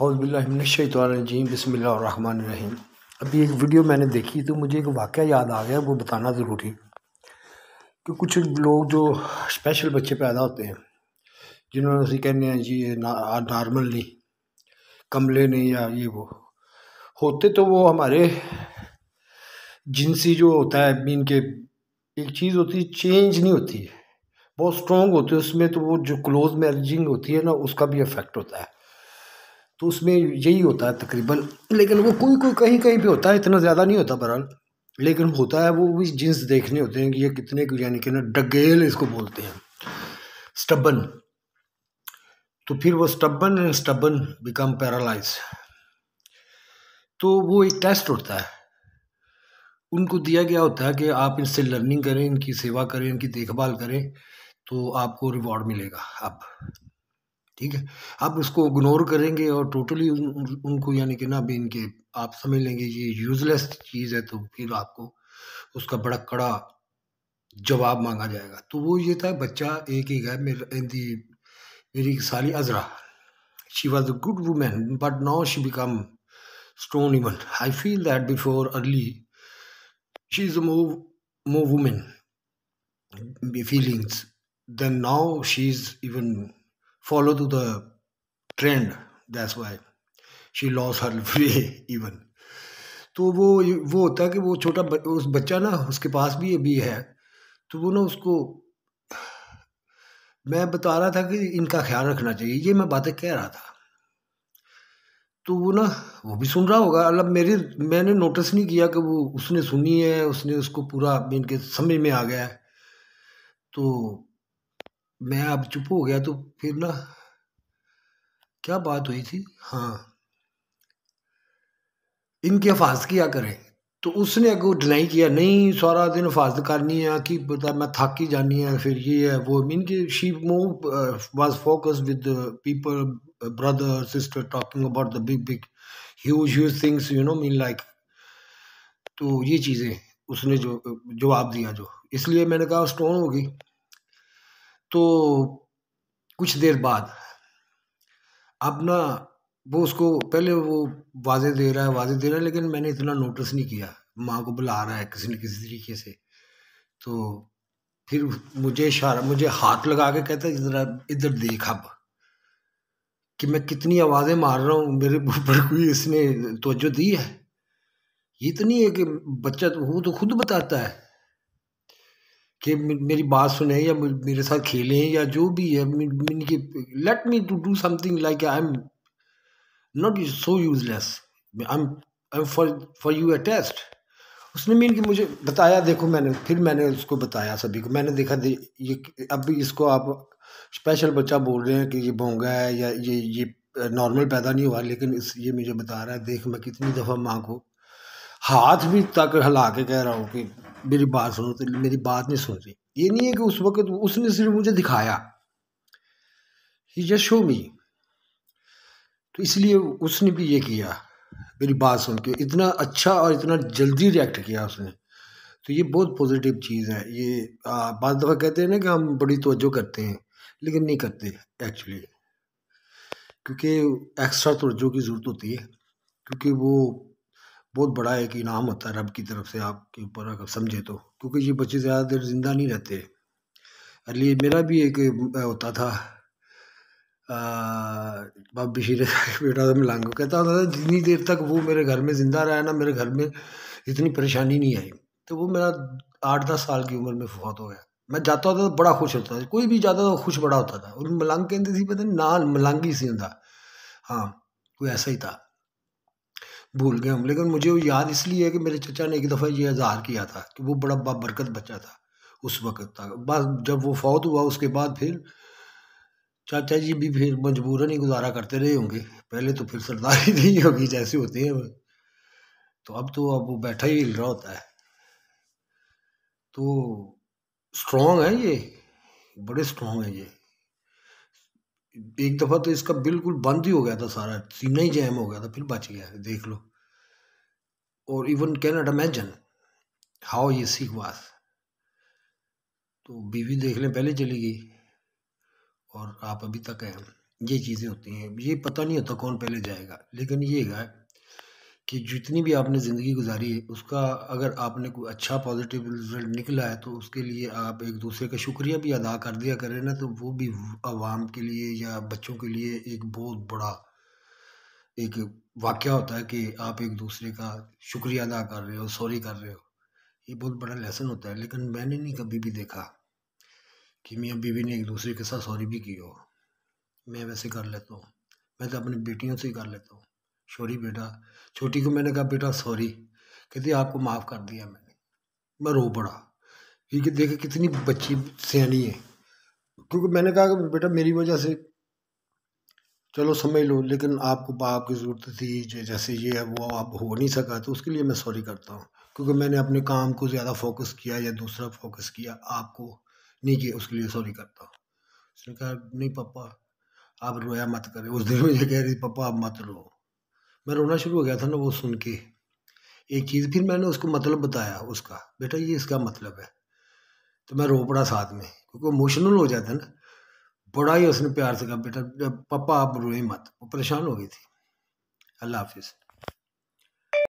हौज़बिल्लिमिनशैतरजीम बसमीम अभी एक वीडियो मैंने देखी तो मुझे एक वाक़ याद आ गया वो बताना ज़रूरी कि कुछ लोग जो स्पेशल बच्चे पैदा होते हैं जिन्होंने अभी कहने हैं जी ये नॉर्मल नहीं कमले नहीं या ये वो होते तो वो हमारे जिनसी जो होता है मीन के एक चीज़ होती है चेंज नहीं होती बहुत स्ट्रॉन्ग होती है उसमें तो वो जो क्लोज मैरिजिंग होती है ना उसका भी इफेक्ट होता है तो उसमें यही होता है तकरीबन लेकिन वो कोई कोई कहीं कहीं पे होता है इतना ज़्यादा नहीं होता बहरहाल लेकिन होता है वो भी जीन्स देखने होते हैं कि ये कितने यानी कि ना डगेल इसको बोलते हैं स्टबन तो फिर वो stubborn and stubborn become paralyse तो वो एक टेस्ट होता है उनको दिया गया होता है कि आप इनसे लर्निंग करें इनकी सेवा करें इनकी देखभाल करें तो आपको रिवॉर्ड मिलेगा अब ठीक है आप उसको इग्नोर करेंगे और टोटली उन, उनको यानी कि ना भी इनके आप समझ लेंगे ये यूजलेस चीज़ है तो फिर आपको उसका बड़ा कड़ा जवाब मांगा जाएगा तो वो ये था बच्चा एक ही है मेरी मेरी साली Azra she was a good women but now she become stone even I feel that before early she is more more women feelings then now she is even follow to the trend that's why she lost her way even तो वो वो होता है कि वो छोटा उस बच्चा ना उसके पास भी अभी है तो वो ना उसको मैं बता रहा था कि इनका ख्याल रखना चाहिए ये मैं बातें कह रहा था तो वो ना वो भी सुन रहा होगा मतलब मेरे मैंने नोटिस नहीं किया कि वो उसने सुनी है उसने उसको पूरा इनके समझ में आ गया है तो मैं अब चुप हो गया तो फिर ना क्या बात हुई थी हाँ इनकी हफाजत किया करें तो उसने अगर डिनाई किया नहीं सारा दिन हफाजत करनी है कि पता मैं थक ही जानी है फिर ये है वो मीन की she move was focus with people brother sister talking about the big big huge huge things you know mean like तो ये चीज़ें उसने जो जवाब दिया जो इसलिए मैंने कहा स्टोन होगी तो कुछ देर बाद अब ना वो उसको पहले वो वाजे दे रहा है वाजे दे रहा है लेकिन मैंने इतना नोटिस नहीं किया माँ को बुला रहा है किसी न किसी तरीके से तो फिर मुझे इशारा मुझे हाथ लगा के कहता है इधर इधर देख अब कि मैं कितनी आवाज़ें मार रहा हूँ मेरे ऊपर कोई इसने तोजो दी है ये तो नहीं है कि बच्चा तो वो तो खुद बताता है कि मेरी बात सुने या मेरे साथ खेलें या जो भी है मीन की let me to do something like I am not so useless I am I am for for you a test उसने मीन कि मुझे बताया देखो मैंने फिर मैंने उसको बताया सभी को मैंने देखा दे, ये अब इसको आप स्पेशल बच्चा बोल रहे हैं कि ये भोंगा है या ये ये नॉर्मल पैदा नहीं हुआ लेकिन इस ये मुझे बता रहा है देख मैं कितनी दफ़ा माँ को हाथ भी तक हिला के कह रहा हूँ कि मेरी बात सुनो तो मेरी बात नहीं सुन रही ये नहीं है कि उस वक्त उसने सिर्फ मुझे दिखाया ही जस्ट शो मी तो इसलिए उसने भी ये किया मेरी बात सुन के इतना अच्छा और इतना जल्दी रिएक्ट किया उसने तो ये बहुत पॉजिटिव चीज़ है ये बात दफ़ा कहते हैं ना कि हम बड़ी तोज्जो करते हैं लेकिन नहीं करते एक्चुअली क्योंकि एक्स्ट्रा तोज्जो की ज़रूरत होती है क्योंकि वो बहुत बड़ा एक इनाम होता है रब की तरफ से आपके ऊपर अगर समझे तो क्योंकि ये बच्चे ज़्यादा देर ज़िंदा नहीं रहते अरे मेरा भी एक होता था बाप बशीर बेटा था मिलांगो कहता होता था जितनी देर तक वो मेरे घर में ज़िंदा रहा ना मेरे घर में इतनी परेशानी नहीं आई तो वो मेरा आठ दस साल की उम्र में फौत हो गया मैं जाता होता तो बड़ा खुश होता था कोई भी जाता था खुश बड़ा होता था और मलंग कहते थे पता ना मलंग ही सी हों हाँ कोई ऐसा ही था भूल गए हम लेकिन मुझे वो याद इसलिए है कि मेरे चचा ने एक दफ़ा ये इजहार किया था कि वो बड़ा बाबरकत बच्चा था उस वक़्त तक बस जब वो फौत हुआ उसके बाद फिर चाचा जी भी फिर मजबूरन ही गुजारा करते रहे होंगे पहले तो फिर सरदारी नहीं होगी जैसे होती है तो अब तो अब वो बैठा ही हिल रहा होता है तो स्ट्रॉन्ग है ये बड़े स्ट्रॉन्ग हैं ये एक दफ़ा तो इसका बिल्कुल बंद ही हो गया था सारा सीना ही जैम हो गया था फिर बच गया देख लो और even can not imagine how ये सीख वास तो बीवी देख लें पहले चली गई और आप अभी तक हैं ये चीज़ें होती हैं ये पता नहीं होता कौन पहले जाएगा लेकिन ये है कि जितनी भी आपने ज़िंदगी गुजारी है उसका अगर आपने कोई अच्छा पॉजिटिव रिज़ल्ट निकला है तो उसके लिए आप एक दूसरे का शुक्रिया भी अदा कर दिया करें ना तो वो भी आवाम के लिए या बच्चों के लिए एक बहुत बड़ा एक वाक़ होता है कि आप एक दूसरे का शुक्रिया अदा कर रहे हो सॉरी कर रहे हो ये बहुत बड़ा लेसन होता है लेकिन मैंने नहीं कभी भी देखा कि मियाँ बीवी ने एक दूसरे के साथ सॉरी भी की हो मैं वैसे कर लेता हूँ मैं तो अपनी बेटियों से ही कर लेता हूँ सॉरी बेटा छोटी को मैंने कहा बेटा सॉरी कहती आपको माफ़ कर दिया मैंने मैं रो पड़ा क्योंकि देखे कितनी बच्ची सियानी है क्योंकि मैंने कहा कि बेटा मेरी वजह से चलो समझ लो लेकिन आपको बाप की ज़रूरत थी जैसे ये है वो आप हो नहीं सका तो उसके लिए मैं सॉरी करता हूँ क्योंकि मैंने अपने काम को ज़्यादा फोकस किया या दूसरा फोकस किया आपको नहीं किया उसके लिए सॉरी करता हूँ उसने कहा नहीं पापा आप रोया मत करें उस दिन मुझे कह रही पापा आप मत रो मैं रोना शुरू हो गया था ना वो सुन के एक चीज़ फिर मैंने उसको मतलब बताया उसका बेटा ये इसका मतलब है तो मैं रो पड़ा साथ में क्योंकि इमोशनल हो जाता है ना बड़ा ही उसने प्यार से कहा बेटा पापा आप रोए मत वो परेशान हो गई थी अल्लाह हाफिज़